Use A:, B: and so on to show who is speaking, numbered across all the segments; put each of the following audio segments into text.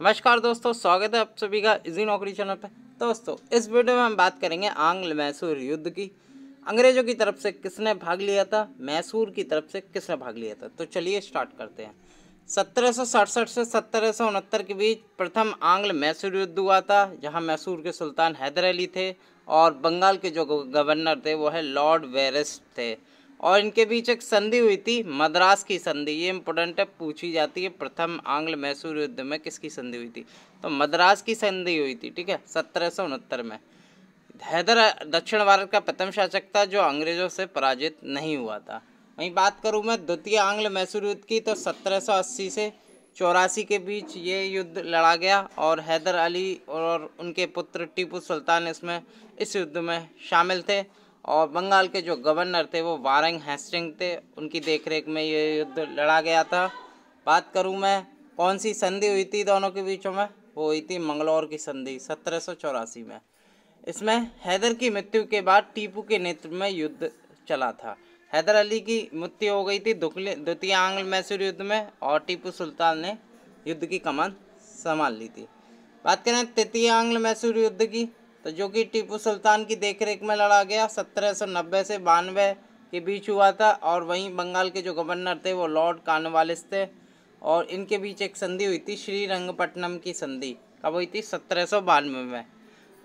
A: नमस्कार दोस्तों स्वागत है आप सभी का इजी नौकरी चैनल पर दोस्तों इस वीडियो में हम बात करेंगे आंग्ल मैसूर युद्ध की अंग्रेजों की तरफ से किसने भाग लिया था मैसूर की तरफ से किसने भाग लिया था तो चलिए स्टार्ट करते हैं सत्रह से सत्रह के बीच प्रथम आंग्ल मैसूर युद्ध हुआ था जहाँ मैसूर के सुल्तान हैदर अली थे और बंगाल के जो गवर्नर थे वो है लॉर्ड वेरेस्ट थे और इनके बीच एक संधि हुई थी मद्रास की संधि ये इम्पोर्टेंट है पूछी जाती है प्रथम आंग्ल मैसूर युद्ध में किसकी संधि हुई थी तो मद्रास की संधि हुई थी ठीक है सत्रह में हैदर दक्षिण भारत का प्रथम शासक था जो अंग्रेजों से पराजित नहीं हुआ था वहीं बात करूँ मैं द्वितीय आंग्ल मैसूर युद्ध की तो 1780 से चौरासी के बीच ये युद्ध लड़ा गया और हैदर अली और उनके पुत्र टीपू सुल्तान इसमें इस युद्ध में शामिल थे और बंगाल के जो गवर्नर थे वो वारंग हेस्टिंग थे उनकी देखरेख में ये युद्ध लड़ा गया था बात करूँ मैं कौन सी संधि हुई थी दोनों के बीचों में वो हुई थी मंगलौर की संधि सत्रह में इसमें हैदर की मृत्यु के बाद टीपू के नेतृत्व में युद्ध चला था हैदर अली की मृत्यु हो गई थी द्वितीय आंग्ल मैसूर युद्ध में और टीपू सुल्तान ने युद्ध की कमान संभाल ली थी बात करें तृतीय आंग्ल मैसूर युद्ध की तो जो कि टीपू सुल्तान की देखरेख में लड़ा गया 1790 से बानवे के बीच हुआ था और वहीं बंगाल के जो गवर्नर थे वो लॉर्ड कानवालिस थे और इनके बीच एक संधि हुई थी श्रीरंगपट्टनम की संधि कब हुई थी सत्रह में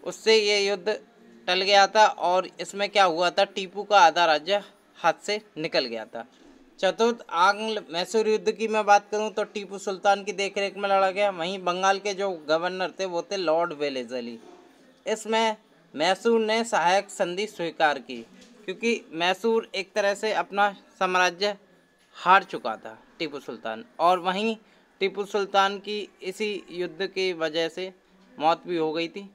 A: उससे ये युद्ध टल गया था और इसमें क्या हुआ था टीपू का आधा राज्य हाथ से निकल गया था चतुर्थ आंग्ल मैसूर युद्ध की मैं बात करूं तो टीपू सुल्तान की देखरेख में लड़ा गया वहीं बंगाल के जो गवर्नर थे वो थे लॉर्ड वेलेजली इसमें मैसूर ने सहायक संधि स्वीकार की क्योंकि मैसूर एक तरह से अपना साम्राज्य हार चुका था टीपू सुल्तान और वहीं टीपू सुल्तान की इसी युद्ध की वजह से मौत भी हो गई थी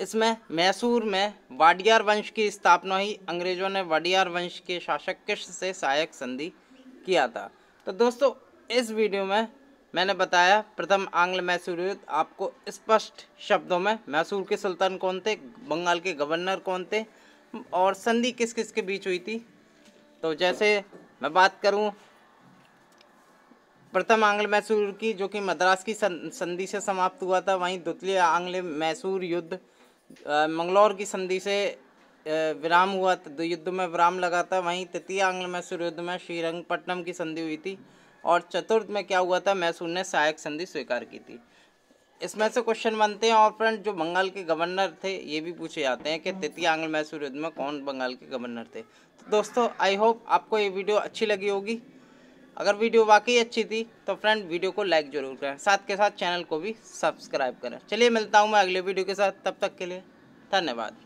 A: इसमें मैसूर में वाडियार वंश की स्थापना हुई अंग्रेज़ों ने वाडियार वंश के शासक कृष्ण से सहायक संधि किया था तो दोस्तों इस वीडियो में मैंने बताया प्रथम आंग्ल मैसूर युद्ध आपको स्पष्ट शब्दों में मैसूर के सुल्तान कौन थे बंगाल के गवर्नर कौन थे और संधि किस किस के बीच हुई थी तो जैसे मैं बात करूं प्रथम आंग्ल मैसूर की जो कि मद्रास की संधि से समाप्त हुआ था वहीं द्वितीय आंग्ल मैसूर युद्ध मंगलौर की संधि से विराम हुआ था युद्ध में विराम लगा था वहीं तृतीय आंग्ल मैसूर युद्ध में श्रीरंगपट्टनम की संधि हुई थी और चतुर्थ में क्या हुआ था मैसूर ने सहायक संधि स्वीकार की थी इसमें से क्वेश्चन बनते हैं और फ्रेंड जो बंगाल के गवर्नर थे ये भी पूछे जाते हैं कि तृतीय आंग्ल मैसूर युद्ध में कौन बंगाल के गवर्नर थे तो दोस्तों आई होप आपको ये वीडियो अच्छी लगी होगी अगर वीडियो वाकई अच्छी थी तो फ्रेंड वीडियो को लाइक जरूर करें साथ के साथ चैनल को भी सब्सक्राइब करें चलिए मिलता हूँ मैं अगले वीडियो के साथ तब तक के लिए धन्यवाद